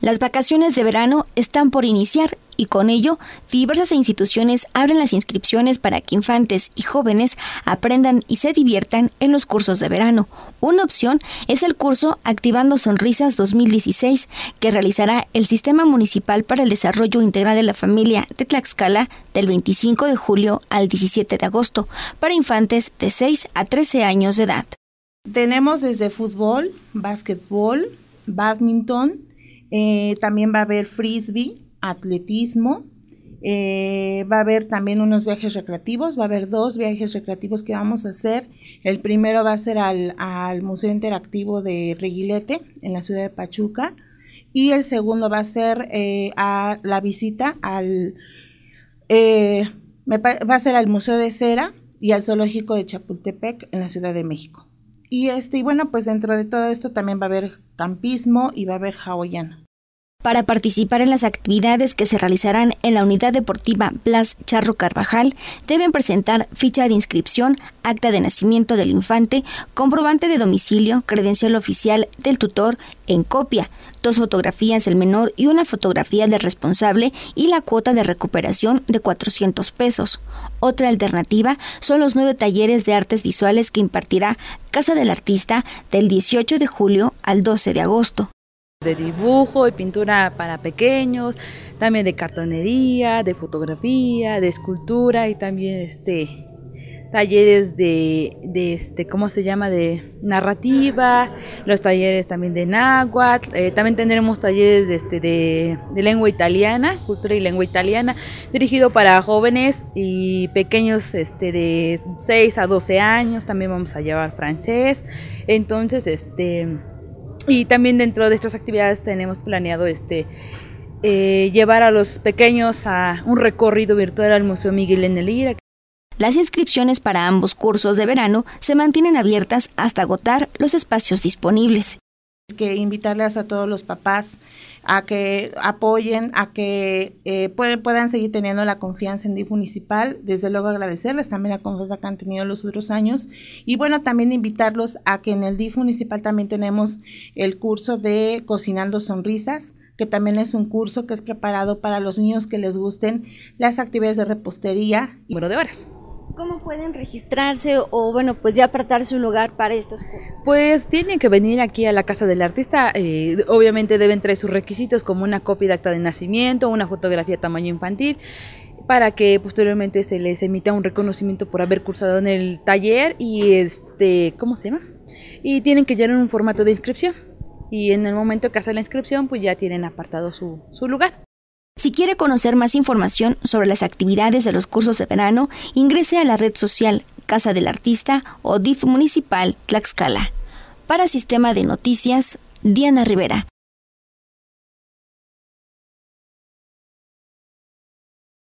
Las vacaciones de verano están por iniciar y con ello diversas instituciones abren las inscripciones para que infantes y jóvenes aprendan y se diviertan en los cursos de verano. Una opción es el curso Activando Sonrisas 2016 que realizará el Sistema Municipal para el Desarrollo Integral de la Familia de Tlaxcala del 25 de julio al 17 de agosto para infantes de 6 a 13 años de edad. Tenemos desde fútbol, básquetbol, badminton, eh, también va a haber frisbee, atletismo, eh, va a haber también unos viajes recreativos, va a haber dos viajes recreativos que vamos a hacer. El primero va a ser al, Museo Interactivo de Reguilete, en la ciudad de Pachuca, y el segundo va a ser eh, a la visita al... va a ser al Museo de Cera y al Zoológico de Chapultepec, en la Ciudad de México. Y este, y bueno, pues dentro de todo esto también va a haber campismo y va a haber hawaiana para participar en las actividades que se realizarán en la unidad deportiva Blas Charro Carvajal deben presentar ficha de inscripción, acta de nacimiento del infante, comprobante de domicilio, credencial oficial del tutor en copia, dos fotografías del menor y una fotografía del responsable y la cuota de recuperación de 400 pesos. Otra alternativa son los nueve talleres de artes visuales que impartirá Casa del Artista del 18 de julio al 12 de agosto de dibujo, y pintura para pequeños, también de cartonería, de fotografía, de escultura y también este talleres de, este cómo se llama de narrativa, los talleres también de náhuatl, eh, también tendremos talleres de, este, de, lengua italiana, cultura y lengua italiana, dirigido para jóvenes y pequeños este de 6 a 12 años, también vamos a llevar francés. Entonces, este y también dentro de estas actividades tenemos planeado este eh, llevar a los pequeños a un recorrido virtual al Museo Miguel Irak. Las inscripciones para ambos cursos de verano se mantienen abiertas hasta agotar los espacios disponibles. Que invitarles a todos los papás a que apoyen, a que eh, puedan seguir teniendo la confianza en DIF municipal. Desde luego agradecerles también la confianza que han tenido los otros años. Y bueno, también invitarlos a que en el DIF municipal también tenemos el curso de Cocinando Sonrisas que también es un curso que es preparado para los niños que les gusten las actividades de repostería. Número de horas. ¿Cómo pueden registrarse o, bueno, pues ya apartarse un lugar para estos cursos? Pues tienen que venir aquí a la casa del artista. Eh, obviamente deben traer sus requisitos como una copia de acta de nacimiento, una fotografía tamaño infantil para que posteriormente se les emita un reconocimiento por haber cursado en el taller y este, ¿cómo se llama? Y tienen que llenar un formato de inscripción y en el momento que hacen la inscripción pues ya tienen apartado su lugar. Si quiere conocer más información sobre las actividades de los cursos de verano, ingrese a la red social Casa del Artista o DIF Municipal Tlaxcala. Para Sistema de Noticias, Diana Rivera.